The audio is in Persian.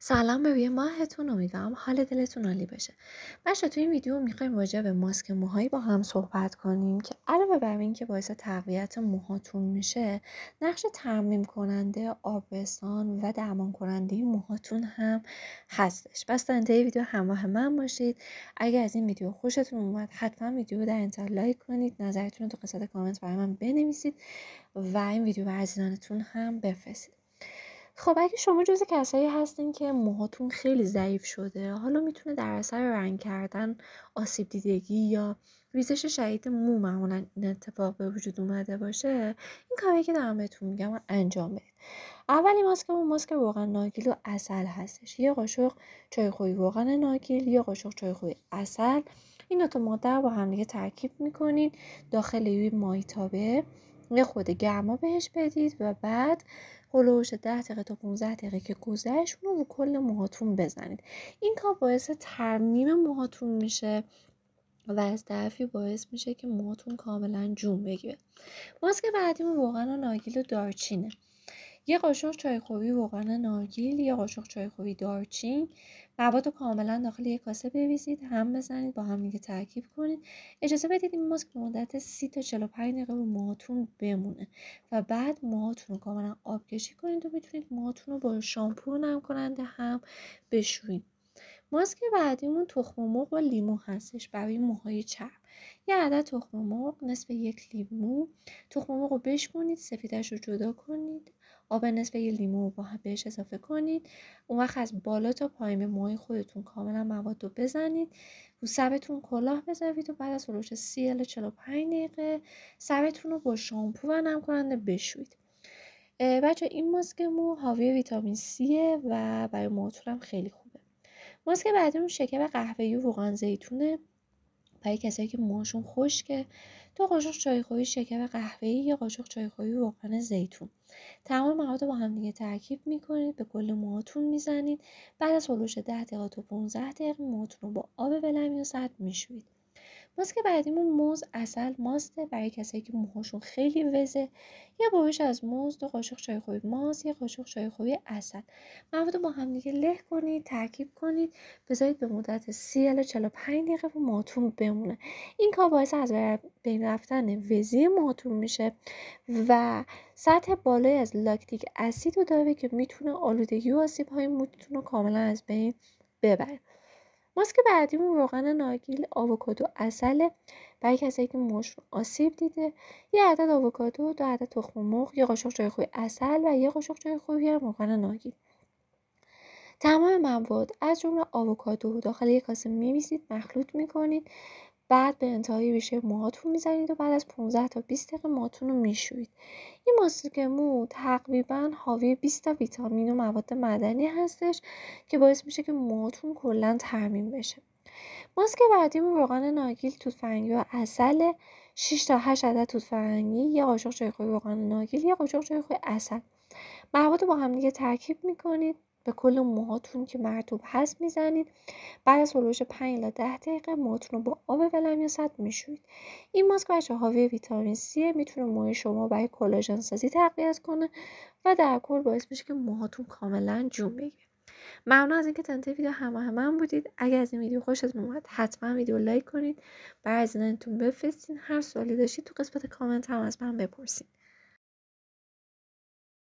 سلام به روی ماهتون امیدوارم حال دلتون عالی بشه بچا تو این ویدیو میخوایم راجع به ماسک موهایی با هم صحبت کنیم که علاوه بر اینکه باعث تقویت موهاتون میشه نقش ترمیم کننده آبرسان و درمان کننده موهاتون هم هستش پس تا انتهای ویدیو همراه من باشید اگر از این ویدیو خوشتون اومد حتما ویدیو رو در انتها لایک کنید نظرتون رو تو قسمت کامنت برای من بنویسید و این ویدیو به هم بفرستید خب اگه شما جز کسایی هستین که موهاتون خیلی ضعیف شده حالا میتونه در اثر رنگ کردن آسیب دیدگی یا ریزش شدید مو معمولا این اتفاق به وجود اومده باشه این کاری که دارم بهتون میگم انجام بدید اولی ماسکمون ماسک روغن ناگیل و اصل هستش یه قاشق خوی روغن ناگیل یه قاشق خوی اصل این دوتا ماده رو با همدیگه ترکیب میکنین داخل یه مایتابه یه خود گرما بهش بدید و بعد هلوش 10 دقیقه تا 15 دقیقه که گذشت اون رو کل موهاتون بزنید این کار باعث ترمیم موهاتون میشه و از طرفی باعث میشه که موهاتون کاملا جون بگیره ماسک بعدیمون واقعا و ناگیل و دارچینه یه قاشق چای خوبی روغن نارگیل یه قاشق چای خوبی دارچین مواد رو کاملا داخل یک کاسه بریزید هم بزنید با هم دیگه ترکیب کنید اجازه بدید این ماسک مدت سی تا 45 دقیقه رو موهاتون بمونه و بعد موهاتون رو کاملا آبکشی کنید و میتونید موهاتون رو با شامپو نم کننده هم بشویید ماسک بعدیمون تخم مرغ و لیمو هستش برای موهای چرب یه عدد تخم مرغ نصف یک لیمو تخم مرغ رو بشکنید سفیدش رو جدا کنید آب نصف یه لیمو با هم بهش اضافه کنید اون وقت از بالا تا پایین به موهای خودتون کاملا مواد رو بزنید رو سبتون کلاه بزنید و بعد از سی سی چلا 45 دقیقه سبتون رو با شامپو و نم کننده بشویید بچه این ماسک مو حاوی ویتامین سیه و برای موهاتون هم خیلی خوبه ماسک اون شکر قهوه‌ای و روغن زیتونه برای کسایی که موهاشون خشکه دو قاشق چایخوری شکر قهوه‌ای یا قاشق چایخوری روغن زیتون تمام مواد رو با هم دیگه ترکیب میکنید به کل موهاتون میزنید بعد از حلوش 10 دقیقه تا 15 دقیقه موهاتون رو با آب بلمی و سرد میشوید ماسک بعدیمون موز اصل ماسته برای کسایی که موهاشون خیلی وزه یه برش از موز دو قاشق چای خوبی ماست یه قاشق چای خوبی اصل مواد با هم دیگه له کنید ترکیب کنید بذارید به مدت 30 الی 45 دقیقه و ماتون بمونه این کار باعث از بین رفتن وزی ماتون میشه و سطح بالای از لاکتیک اسید رو داره که میتونه آلودگی و آسیب های موتون رو کاملا از بین ببره ماسک بعدیمون روغن ناگیل، آووکادو اصله برای کسایی که مش آسیب دیده یه عدد آووکادو دو عدد تخم مرغ یه قاشق چای خوی اصل و یه قاشق چای خوی روغن ناگیل. تمام مواد از جمله آووکادو داخل یک کاسه می‌ریزید مخلوط میکنید بعد به انتهای ریشه موهاتون میزنید و بعد از 15 تا 20 دقیقه موهاتون رو میشویید این ماسک مو تقریبا حاوی 20 تا ویتامین و مواد مدنی هستش که باعث میشه که موهاتون کلا ترمیم بشه ماسک مو روغن ناگیل فرنگی و عسل 6 تا 8 عدد فرنگی یه قاشق چایخوری روغن ناگیل یه قاشق چایخوری عسل مواد با هم دیگه ترکیب میکنید کل موهاتون که مرتوب هست میزنید بعد از حلوش 5 الی 10 دقیقه موهاتون رو با آب ولم یا صد میشوید این ماسک بچه هاوی ویتامین C میتونه موی شما برای کلاژن سازی تقویت کنه و در کل باعث میشه که موهاتون کاملا جون بگیره ممنون از اینکه تنته ویدیو همه من بودید اگر از این ویدیو خوشتون اومد حتما ویدیو لایک کنید برای از بفرستین هر سوالی داشتید تو قسمت کامنت هم از من بپرسید